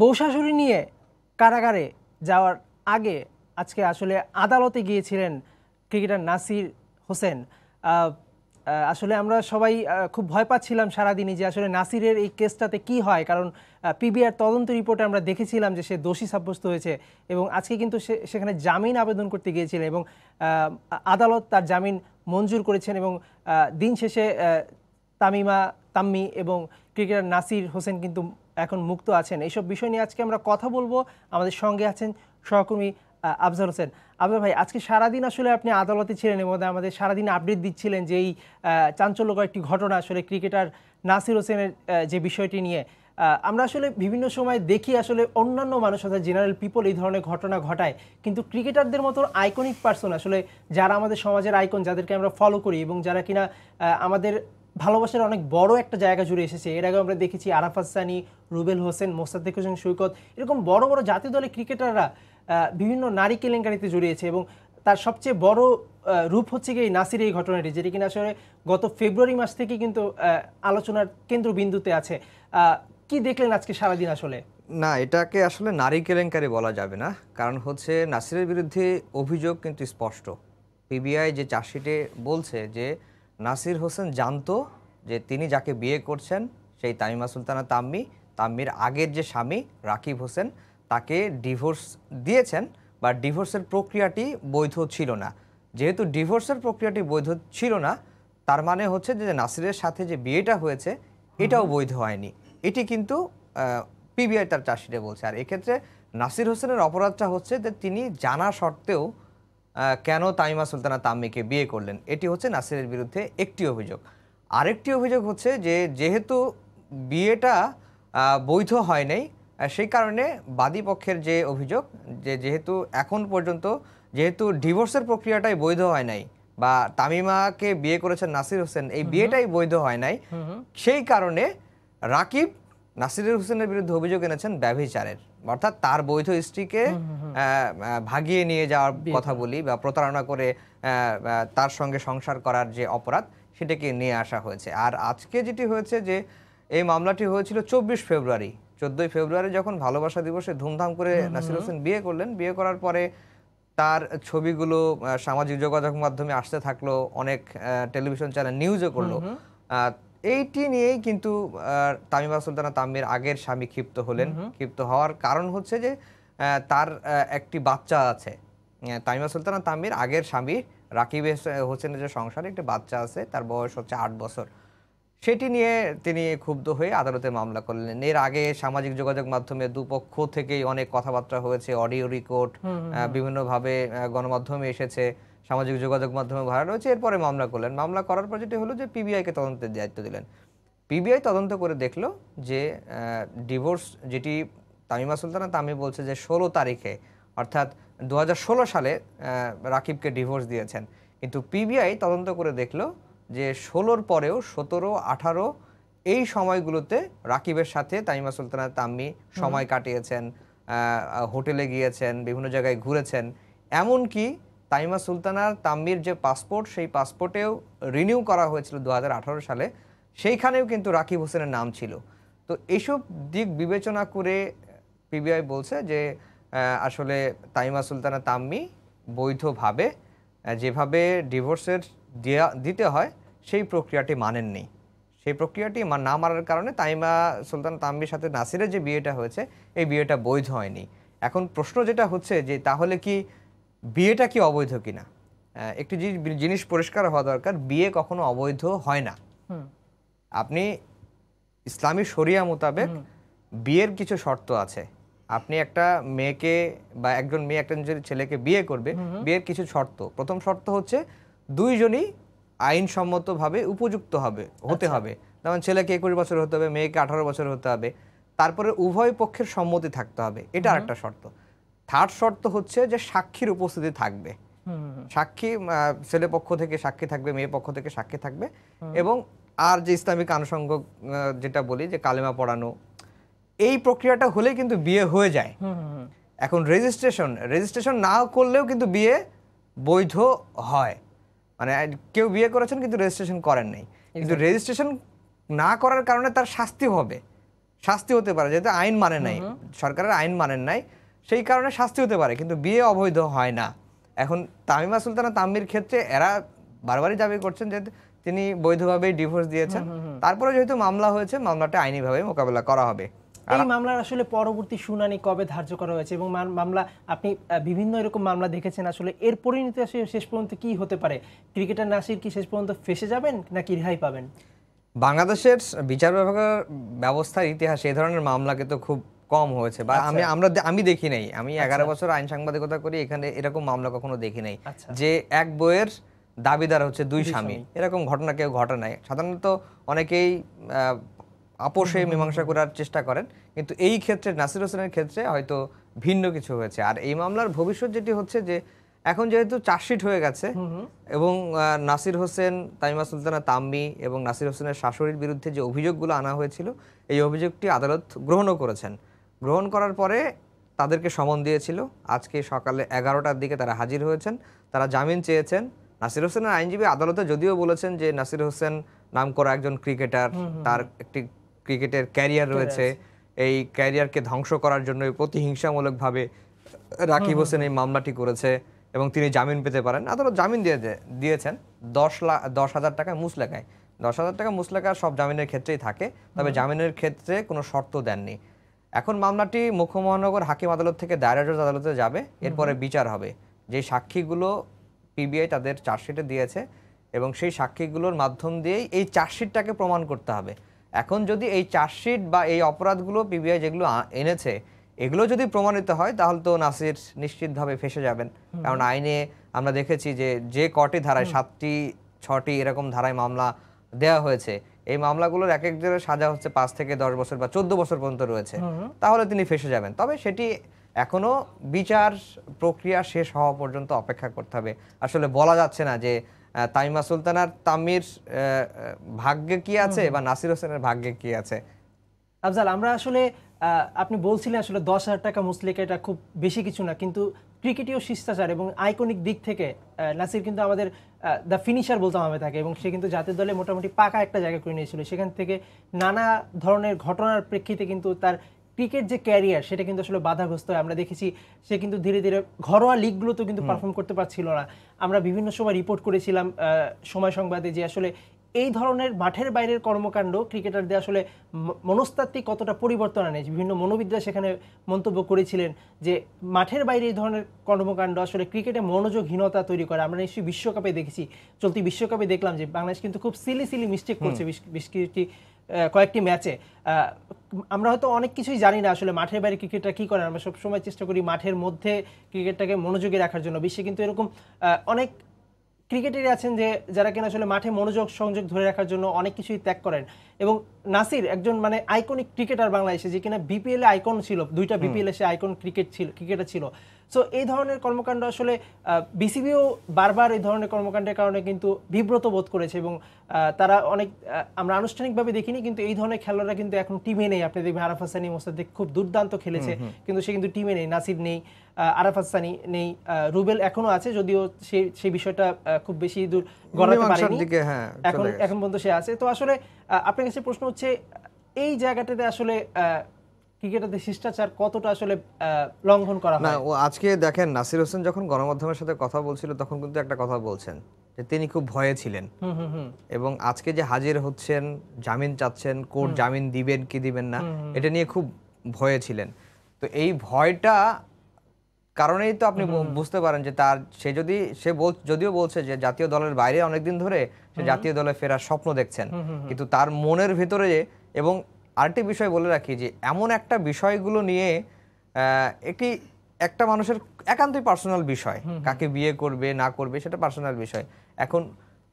বৌশাশুড়ি নিয়ে কারাগারে যাওয়ার আগে আজকে আসলে আদালতে গিয়েছিলেন ক্রিকেটার নাসির হোসেন আসলে আমরা সবাই খুব ভয় পাচ্ছিলাম সারাদিনই যে আসলে নাসিরের এই কেসটাতে কি হয় কারণ পিবিআর তদন্ত রিপোর্টে আমরা দেখেছিলাম যে সে দোষী সাব্যস্ত হয়েছে এবং আজকে কিন্তু সে সেখানে জামিন আবেদন করতে গিয়েছিলেন এবং আদালত তার জামিন মঞ্জুর করেছেন এবং দিন শেষে তামিমা তাম্মি এবং ক্রিকেটার নাসির হোসেন কিন্তু এখন মুক্ত আছেন এইসব বিষয় নিয়ে আজকে আমরা কথা বলবো আমাদের সঙ্গে আছেন সহকর্মী আফজাল হোসেন আফজাল ভাই আজকে সারাদিন আসলে আপনি আদালতে ছিলেন এবং আমাদের সারাদিন আপডেট দিচ্ছিলেন যে এই চাঞ্চল্যকর একটি ঘটনা আসলে ক্রিকেটার নাসির হোসেনের যে বিষয়টি নিয়ে আমরা আসলে বিভিন্ন সময় দেখি আসলে অন্যান্য মানুষ অর্থাৎ জেনারেল পিপল এই ধরনের ঘটনা ঘটায় কিন্তু ক্রিকেটারদের মতো আইকনিক পার্সন আসলে যারা আমাদের সমাজের আইকন যাদেরকে আমরা ফলো করি এবং যারা কিনা আমাদের ভালোবাসার অনেক বড় একটা জায়গা জুড়ে এসেছে এর আগে আমরা দেখেছি আরাফাত সানি রুবেল হোসেন মোস্তাদ্দেক হোসেন সৈকত এরকম বড় বড় জাতীয় দলের ক্রিকেটাররা বিভিন্ন নারী কেলেঙ্কারিতে জড়িয়েছে এবং তার সবচেয়ে বড় রূপ হচ্ছে কি এই নাসির এই ঘটনাটি যেটি কিনা আসলে গত ফেব্রুয়ারি মাস থেকে কিন্তু আলোচনার কেন্দ্রবিন্দুতে আছে কি দেখলেন আজকে সারাদিন আসলে না এটাকে আসলে নারী কেলেঙ্কারি বলা যাবে না কারণ হচ্ছে নাসিরের বিরুদ্ধে অভিযোগ কিন্তু স্পষ্ট পিবিআই যে চার্জশিটে বলছে যে নাসির হোসেন জানতো যে তিনি যাকে বিয়ে করছেন সেই তামিমা সুলতানা তাম্মি তাম্মির আগের যে স্বামী রাকিব হোসেন তাকে ডিভোর্স দিয়েছেন বা ডিভোর্সের প্রক্রিয়াটি বৈধ ছিল না যেহেতু ডিভোর্সের প্রক্রিয়াটি বৈধ ছিল না তার মানে হচ্ছে যে নাসিরের সাথে যে বিয়েটা হয়েছে এটাও বৈধ হয়নি এটি কিন্তু পিবিআই তার চার্জশিটে বলছে আর এক্ষেত্রে নাসির হোসেনের অপরাধটা হচ্ছে যে তিনি জানা সত্ত্বেও কেন তামিমা সুলতানা তাম্মিকে বিয়ে করলেন এটি হচ্ছে নাসিরের বিরুদ্ধে একটি অভিযোগ আরেকটি অভিযোগ হচ্ছে যে যেহেতু বিয়েটা বৈধ হয় নাই সেই কারণে বাদীপক্ষের যে অভিযোগ যে যেহেতু এখন পর্যন্ত যেহেতু ডিভোর্সের প্রক্রিয়াটাই বৈধ হয় নাই বা তামিমাকে বিয়ে করেছেন নাসির হোসেন এই বিয়েটাই বৈধ হয় নাই সেই কারণে রাকিব নাসিরের হোসেনের বিরুদ্ধে অভিযোগ এনেছেন ব্যভিচারের অর্থাৎ তার বৈধ স্ত্রীকে ভাগিয়ে নিয়ে যাওয়ার কথা বলি বা প্রতারণা করে তার সঙ্গে সংসার করার যে অপরাধ সেটাকে নিয়ে আসা হয়েছে আর আজকে যেটি হয়েছে যে এই মামলাটি হয়েছিল চব্বিশ ফেব্রুয়ারি চোদ্দই ফেব্রুয়ারি যখন ভালোবাসা দিবসে ধুমধাম করে নাসির হোসেন বিয়ে করলেন বিয়ে করার পরে তার ছবিগুলো সামাজিক যোগাযোগ মাধ্যমে আসতে থাকলো অনেক টেলিভিশন চ্যানেল নিউজও করলো এইটি নিয়েই কিন্তু তামিমা সুলতানা তাম্মির আগের স্বামী ক্ষিপ্ত হলেন ক্ষিপ্ত হওয়ার কারণ হচ্ছে যে তার একটি বাচ্চা আছে তামিমা সুলতানা তাম্মির আগের স্বামী রাকিব হোসেনের যে সংসারে একটি বাচ্চা আছে তার বয়স হচ্ছে আট বছর সেটি নিয়ে তিনি ক্ষুব্ধ হয়ে আদালতে মামলা করলেন এর আগে সামাজিক যোগাযোগ মাধ্যমে দুপক্ষ থেকেই অনেক কথাবার্তা হয়েছে অডিও রেকর্ড বিভিন্নভাবে গণমাধ্যমে এসেছে সামাজিক যোগাযোগ মাধ্যমে ভাড়া রয়েছে এরপরে মামলা করলেন মামলা করার পর যেটি হলো যে পিবিআইকে তদন্তের দায়িত্ব দিলেন পিবিআই তদন্ত করে দেখলো যে ডিভোর্স যেটি তামিমা সুলতানা তামি বলছে যে ষোলো তারিখে অর্থাৎ দু সালে রাকিবকে ডিভোর্স দিয়েছেন কিন্তু পিবিআই তদন্ত করে দেখলো যে ষোলোর পরেও সতেরো আঠারো এই সময়গুলোতে রাকিবের সাথে তামিমা সুলতানা তাম্মি সময় কাটিয়েছেন হোটেলে গিয়েছেন বিভিন্ন জায়গায় ঘুরেছেন এমনকি তাইমা সুলতানার তাম্বির যে পাসপোর্ট সেই পাসপোর্টেও রিনিউ করা হয়েছিল দু সালে সেইখানেও কিন্তু রাকিব হোসেনের নাম ছিল তো এইসব দিক বিবেচনা করে পিবিআই বলছে যে আসলে তাইমা সুলতানা তাম্মি বৈধভাবে যেভাবে ডিভোর্সের দেয়া দিতে হয় সেই প্রক্রিয়াটি মানেননি সেই প্রক্রিয়াটি না মারার কারণে তাইমা সুলতান তাম্মির সাথে নাসিরের যে বিয়েটা হয়েছে এই বিয়েটা বৈধ হয়নি এখন প্রশ্ন যেটা হচ্ছে যে তাহলে কি বিয়েটা কি অবৈধ কিনা একটি জিনিস পরিষ্কার হওয়া দরকার বিয়ে কখনো অবৈধ হয় না আপনি ইসলামী শরিয়া মোতাবেক বিয়ের কিছু শর্ত আছে আপনি একটা মেয়েকে বা একজন মেয়ে একটা ছেলেকে বিয়ে করবে বিয়ের কিছু শর্ত প্রথম শর্ত হচ্ছে দুইজনই আইনসম্মতভাবে উপযুক্ত হবে হতে আচ্ছা। হবে যেমন ছেলেকে একুশ বছর হতে হবে মেয়েকে আঠারো বছর হতে হবে তারপরে উভয় পক্ষের সম্মতি থাকতে হবে এটা আর একটা শর্ত থার্ড শর্ত হচ্ছে যে সাক্ষীর উপস্থিতি থাকবে সাক্ষী ছেলে পক্ষ থেকে সাক্ষী থাকবে মেয়ে পক্ষ থেকে সাক্ষী থাকবে এবং আর যে ইসলামিক আনুষঙ্গ যেটা বলি যে কালেমা পড়ানো এই প্রক্রিয়াটা হলে কিন্তু বিয়ে হয়ে যায় এখন রেজিস্ট্রেশন রেজিস্ট্রেশন না করলেও কিন্তু বিয়ে বৈধ হয় মানে কেউ বিয়ে করেছেন কিন্তু রেজিস্ট্রেশন করেন নাই কিন্তু রেজিস্ট্রেশন না করার কারণে তার শাস্তি হবে শাস্তি হতে পারে যেহেতু আইন মানে নাই সরকারের আইন মানেন নাই সেই কারণে শাস্তি হতে পারে কিন্তু বিয়ে অবৈধ হয় না এখন তামিমা সুলতানা তাম্মির ক্ষেত্রে এরা বারবারই দাবি করছেন যে তিনি বৈধভাবে ডিভোর্স দিয়েছেন তারপরে যেহেতু মামলা হয়েছে মামলাটা আইনিভাবে মোকাবেলা করা হবে এই মামলার আসলে পরবর্তী শুনানি কবে ধার্য করা হয়েছে এবং মামলা আপনি বিভিন্ন এরকম মামলা দেখেছেন আসলে এর পরিণতি আসলে শেষ পর্যন্ত কি হতে পারে ক্রিকেটার নাসির কি শেষ পর্যন্ত ফেসে যাবেন নাকি রেহাই পাবেন বাংলাদেশের বিচার বিভাগের ব্যবস্থার ইতিহাসে এই ধরনের মামলাকে তো খুব কম হয়েছে বা আমি আচ্ছা। আমরা আমি দেখি নাই আমি আচ্ছা। এগারো বছর আইন সাংবাদিকতা করি এখানে এরকম মামলা কখনো দেখি নাই আচ্ছা। যে এক বইয়ের দাবিদার হচ্ছে দুই স্বামী এরকম ঘটনা কেউ ঘটে নাই সাধারণত অনেকেই আপোষে মীমাংসা করার চেষ্টা করেন কিন্তু এই ক্ষেত্রে নাসির হোসেনের ক্ষেত্রে হয়তো ভিন্ন কিছু হয়েছে আর এই মামলার ভবিষ্যৎ যেটি হচ্ছে যে এখন যেহেতু চার্জশিট হয়ে গেছে এবং নাসির হোসেন তামিমা সুলতানা তাম্মি এবং নাসির হোসেনের শাশুড়ির বিরুদ্ধে যে অভিযোগগুলো আনা হয়েছিল এই অভিযোগটি আদালত গ্রহণও করেছেন গ্রহণ করার পরে তাদেরকে সমন দিয়েছিল আজকে সকালে এগারোটার দিকে তারা হাজির হয়েছেন তারা জামিন চেয়েছেন নাসির হোসেনের আইনজীবী আদালতে যদিও বলেছেন যে নাসির হোসেন নাম করা একজন ক্রিকেটার তার একটি ক্রিকেটের ক্যারিয়ার রয়েছে এই ক্যারিয়ারকে ধ্বংস করার জন্য প্রতিহিংসামূলকভাবে রাকিব হোসেন এই মামলাটি করেছে এবং তিনি জামিন পেতে পারেন আদালত জামিন দিয়ে দিয়েছেন দশ লাখ দশ হাজার টাকায় মুসলেকায় দশ হাজার টাকা মুসলেকা সব জামিনের ক্ষেত্রেই থাকে তবে জামিনের ক্ষেত্রে কোনো শর্ত দেননি এখন মামলাটি মুখ্য মহানগর হাকিম আদালত থেকে দায়রা আদালতে যাবে এরপরে বিচার হবে যে সাক্ষীগুলো পিবিআই তাদের চার্জশিটে দিয়েছে এবং সেই সাক্ষীগুলোর মাধ্যম দিয়েই এই চার্জশিটটাকে প্রমাণ করতে হবে এখন যদি এই চার্জশিট বা এই অপরাধগুলো পিবিআই যেগুলো এনেছে এগুলো যদি প্রমাণিত হয় তাহলে তো নাসির নিশ্চিতভাবে ফেসে যাবেন কারণ আইনে আমরা দেখেছি যে যে কটি ধারায় সাতটি ছটি এরকম ধারায় মামলা দেয়া হয়েছে এই মামলাগুলোর এক এক জনের সাজা হচ্ছে পাঁচ থেকে দশ বছর বা চোদ্দ বছর পর্যন্ত রয়েছে তাহলে তিনি ফেসে যাবেন তবে সেটি এখনো বিচার প্রক্রিয়া শেষ হওয়া পর্যন্ত অপেক্ষা করতে হবে আসলে বলা যাচ্ছে না যে তাইমা সুলতানার তামির ভাগ্যে কি আছে বা নাসির হোসেনের ভাগ্যে কি আছে আফজাল আমরা আসলে আপনি বলছিলেন আসলে দশ হাজার টাকা মুসলিকে এটা খুব বেশি কিছু না কিন্তু ক্রিকেটীয় শিষ্টাচার এবং আইকনিক দিক থেকে নাসির কিন্তু আমাদের দ্য ফিনিশার বলতাম আমি তাকে এবং সে কিন্তু জাতীয় দলে মোটামুটি পাকা একটা জায়গা করে নিয়েছিল সেখান থেকে নানা ধরনের ঘটনার প্রেক্ষিতে কিন্তু তার ক্রিকেট যে ক্যারিয়ার সেটা কিন্তু আসলে বাধাগ্রস্ত হয় আমরা দেখেছি সে কিন্তু ধীরে ধীরে ঘরোয়া লিগগুলোতেও কিন্তু পারফর্ম করতে পারছিল না আমরা বিভিন্ন সময় রিপোর্ট করেছিলাম সময় সংবাদে যে আসলে এই ধরনের মাঠের বাইরের কর্মকাণ্ড ক্রিকেটারদের আসলে মনস্তাত্ত্বিক কতটা পরিবর্তন আনে বিভিন্ন মনোবিদরা সেখানে মন্তব্য করেছিলেন যে মাঠের বাইরে এই ধরনের কর্মকাণ্ড আসলে ক্রিকেটে মনোযোগহীনতা তৈরি করে আমরা নিশ্চয়ই বিশ্বকাপে দেখেছি চলতি বিশ্বকাপে দেখলাম যে বাংলাদেশ কিন্তু খুব সিলি সিলি মিস্টেক করছে বেশ কয়েকটি কয়েকটি ম্যাচে আমরা হয়তো অনেক কিছুই জানি না আসলে মাঠের বাইরে ক্রিকেটটা কী করে আমরা সবসময় চেষ্টা করি মাঠের মধ্যে ক্রিকেটটাকে মনোযোগী রাখার জন্য বিশ্বে কিন্তু এরকম অনেক ক্রিকেটারই আছেন যে যারা কিনা আসলে মাঠে মনোযোগ সংযোগ ধরে রাখার জন্য অনেক কিছুই ত্যাগ করেন এবং নাসির একজন মানে আইকনিক ক্রিকেটার বাংলাদেশে যে কিনা বিপিএল আইকন ছিল দুইটা বিপিএল এসে আইকন ক্রিকেট ছিল ক্রিকেটার ছিল সো এই ধরনের কর্মকাণ্ড আসলে বিসিবিও বারবার এই ধরনের কর্মকাণ্ডের কারণে কিন্তু বিব্রত বোধ করেছে এবং তারা অনেক আমরা আনুষ্ঠানিকভাবে দেখিনি কিন্তু এই ধরনের খেলোয়াড়রা কিন্তু এখন টিমে নেই আপনি দেখবেন আরাফ হাসানি মোস্তাদিক খুব দুর্দান্ত খেলেছে কিন্তু সে কিন্তু টিমে নেই নাসির নেই আরাফ হাসানি নেই রুবেল এখনো আছে যদিও সে সেই বিষয়টা খুব বেশি দূর গড়াতে পারেনি হ্যাঁ, এখন এখন পর্যন্ত সে আছে তো আসলে আপনার কাছে প্রশ্ন হচ্ছে এই জায়গাটাতে আসলে ক্রিকেটারদের শিষ্টাচার কতটা আসলে লঙ্ঘন করা না ও আজকে দেখেন নাসির হোসেন যখন গণমাধ্যমের সাথে কথা বলছিল তখন কিন্তু একটা কথা বলছেন যে তিনি খুব ভয়ে ছিলেন এবং আজকে যে হাজির হচ্ছেন জামিন চাচ্ছেন কোর্ট জামিন দিবেন কি দিবেন না এটা নিয়ে খুব ভয়ে ছিলেন তো এই ভয়টা কারণেই তো আপনি বুঝতে পারেন যে তার সে যদি সে বল যদিও বলছে যে জাতীয় দলের বাইরে অনেকদিন ধরে সে জাতীয় দলে ফেরার স্বপ্ন দেখছেন কিন্তু তার মনের ভিতরে এবং আরেকটি বিষয় বলে রাখি যে এমন একটা বিষয়গুলো নিয়ে একটি একটা মানুষের একান্তই পার্সোনাল বিষয় কাকে বিয়ে করবে না করবে সেটা পার্সোনাল বিষয় এখন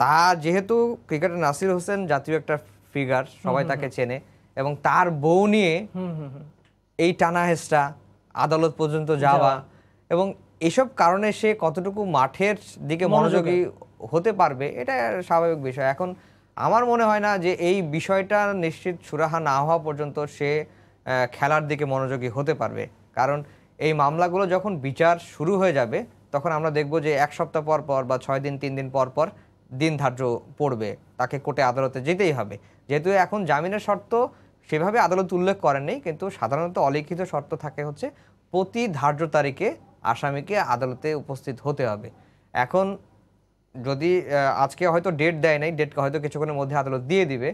তা যেহেতু ক্রিকেটার নাসির হোসেন জাতীয় একটা ফিগার সবাই তাকে চেনে এবং তার বউ নিয়ে এই টানা হেসটা আদালত পর্যন্ত যাওয়া এবং এসব কারণে সে কতটুকু মাঠের দিকে মনোযোগী হতে পারবে এটা স্বাভাবিক বিষয় এখন আমার মনে হয় না যে এই বিষয়টা নিশ্চিত সুরাহা না হওয়া পর্যন্ত সে খেলার দিকে মনোযোগী হতে পারবে কারণ এই মামলাগুলো যখন বিচার শুরু হয়ে যাবে তখন আমরা দেখব যে এক সপ্তাহ পর পর বা ছয় দিন তিন দিন পর পর দিন ধার্য পড়বে তাকে কোর্টে আদালতে যেতেই হবে যেহেতু এখন জামিনের শর্ত সেভাবে আদালত উল্লেখ করেননি কিন্তু সাধারণত অলিখিত শর্ত থাকে হচ্ছে প্রতি ধার্য তারিখে আসামিকে আদালতে উপস্থিত হতে হবে এখন যদি আজকে হয়তো ডেট দেয় নাই ডেটকে হয়তো কিছুক্ষণের মধ্যে আদালত দিয়ে দিবে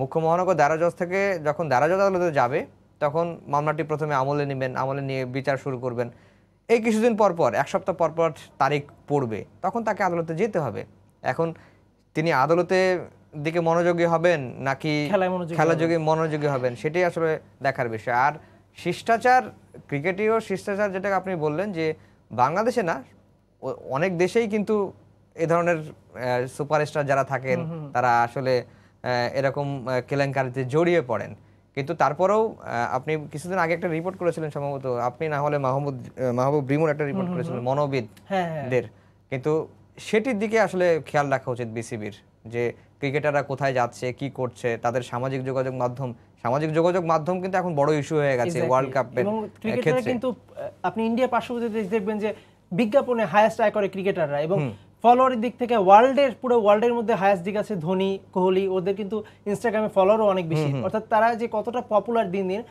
মুখ্য মহানগর দ্বারাজজ থেকে যখন দ্বারাজজ আদালতে যাবে তখন মামলাটি প্রথমে আমলে নেবেন আমলে নিয়ে বিচার শুরু করবেন এই কিছুদিন পর পর এক সপ্তাহ পর পর তারিখ পড়বে তখন তাকে আদালতে যেতে হবে এখন তিনি আদালতে দিকে মনোযোগী হবেন নাকি খেলাযোগী মনোযোগী হবেন সেটাই আসলে দেখার বিষয় আর শিষ্টাচার ক্রিকেটেও শিষ্টাচার যেটা আপনি বললেন যে বাংলাদেশে না অনেক দেশেই কিন্তু এ ধরনের সুপারস্টার যারা থাকেন তারা আসলে এরকম কেলেঙ্কারিতে জড়িয়ে পড়েন কিন্তু তারপরেও আপনি কিছুদিন আগে একটা রিপোর্ট করেছিলেন সম্ভবত আপনি না হলে মাহমুদ মাহবুব রিমুর একটা রিপোর্ট করেছিলেন মনোবিদদের হ্যাঁ, হ্যাঁ। কিন্তু সেটির দিকে আসলে খেয়াল রাখা উচিত বিসিবির যে ক্রিকেটাররা কোথায় যাচ্ছে কি করছে তাদের সামাজিক যোগাযোগ মাধ্যম সামাজিক যোগাযোগ মাধ্যম কিন্তু এখন বড় ইস্যু হয়ে গেছে ওয়ার্ল্ড কাপের ক্ষেত্রে কিন্তু আপনি ইন্ডিয়া পার্শ্ববর্তী দেশ দেখবেন যে বিজ্ঞাপনে হায়েস্ট আয় করে ক্রিকেটাররা এবং ফলোয়ারের দিক থেকে ওয়ার্ল্ডের পুরো ওয়ার্ল্ডের মধ্যে হায়েস্ট দিক আছে ধোনি কোহলি ওদের কিন্তু ইনস্টাগ্রামে ফলোয়ারও অনেক বেশি অর্থাৎ তারা যে কতটা পপুলার দিন দিন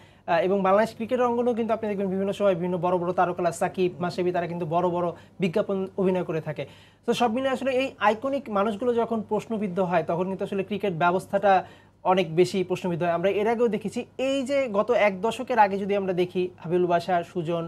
এবং বাংলাদেশ ক্রিকেটের অঙ্গনেও কিন্তু আপনি দেখবেন বিভিন্ন সময় বিভিন্ন বড় বড় তারকালা সাকিব মাসেবি তারা কিন্তু বড় বড় বিজ্ঞাপন অভিনয় করে থাকে তো সব মিলে আসলে এই আইকনিক মানুষগুলো যখন প্রশ্নবিদ্ধ হয় তখন কিন্তু আসলে ক্রিকেট ব্যবস্থাটা অনেক বেশি প্রশ্নবিদ্ধ হয় আমরা এর আগেও দেখেছি এই যে গত এক দশকের আগে যদি আমরা দেখি হাবিবুল বাসা সুজন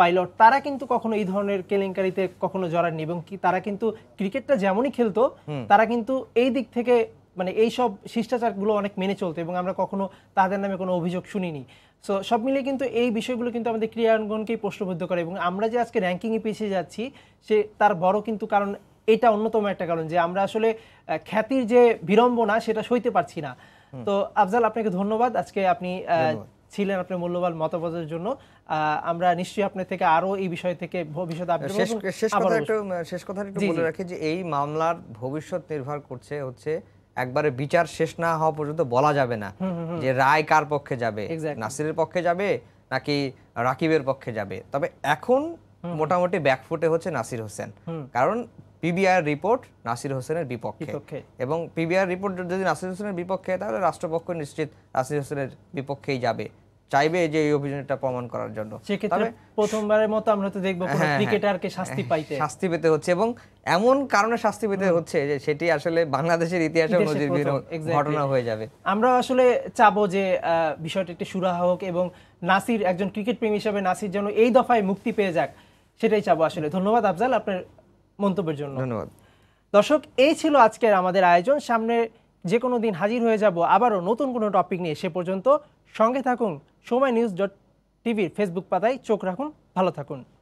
পাইলট তারা কিন্তু কখনো এই ধরনের কেলেঙ্কারিতে কখনো জড়াননি এবং কি তারা কিন্তু ক্রিকেটটা যেমনই খেলতো তারা কিন্তু এই দিক থেকে মানে এই সব শিষ্টাচারগুলো অনেক মেনে চলতো এবং আমরা কখনো তাদের নামে কোনো অভিযোগ শুনিনি সো সব মিলিয়ে কিন্তু এই বিষয়গুলো কিন্তু আমাদের ক্রিয়াঙ্গনকেই প্রশ্নবদ্ধ করে এবং আমরা যে আজকে র্যাঙ্কিংয়ে পিছিয়ে যাচ্ছি সে তার বড় কিন্তু কারণ এটা অন্যতম একটা কারণ যে আমরা আসলে খ্যাতির যে বিড়ম্বনা সেটা সইতে পারছি না তো আফজাল আপনাকে ধন্যবাদ আজকে আপনি ছিলেন আপনার মূল্যবান মতামতের জন্য আমরা নিশ্চয়ই আপনার থেকে আরো এই বিষয় থেকে ভবিষ্যতে শেষ কথা একটু শেষ কথা একটু বলে রাখি যে এই মামলার ভবিষ্যৎ নির্ভর করছে হচ্ছে একবারে বিচার শেষ না হওয়া পর্যন্ত বলা যাবে না যে রায় কার পক্ষে যাবে নাসিরের পক্ষে যাবে নাকি রাকিবের পক্ষে যাবে তবে এখন মোটামুটি ব্যাকফুটে হচ্ছে নাসির হোসেন কারণ পিবিআর রিপোর্ট নাসির হোসেনের বিপক্ষে এবং পিবিআর রিপোর্ট যদি নাসির হোসেনের বিপক্ষে তাহলে রাষ্ট্রপক্ষ নিশ্চিত নাসির হোসেনের বিপক্ষেই যাবে চাইবে যে এই অভিযোগটা প্রমাণ করার জন্য সেক্ষেত্রে প্রথমবারের মতো আমরা তো দেখব কোনো হ্যাঁ, ক্রিকেটারকে হ্যাঁ, শাস্তি হ্যাঁ, পাইতে শাস্তি পেতে হচ্ছে এবং এমন কারণে শাস্তি পেতে হচ্ছে যে সেটি আসলে বাংলাদেশের ইতিহাসে নজিরবিহীন ঘটনা হয়ে যাবে আমরা আসলে চাবো যে বিষয়টি একটু সুরাহ হোক এবং নাসির একজন ক্রিকেট প্রেমী হিসেবে নাসির যেন এই দফায় মুক্তি পেয়ে যাক সেটাই চাবো আসলে ধন্যবাদ আফজাল আপনার মন্তব্যের জন্য ধন্যবাদ দর্শক এই ছিল আজকের আমাদের আয়োজন সামনে যে কোনো দিন হাজির হয়ে যাব আবারও নতুন কোনো টপিক নিয়ে সে পর্যন্ত সঙ্গে থাকুন সময় নিউজ ডট টিভির ফেসবুক পাতায় চোখ রাখুন ভালো থাকুন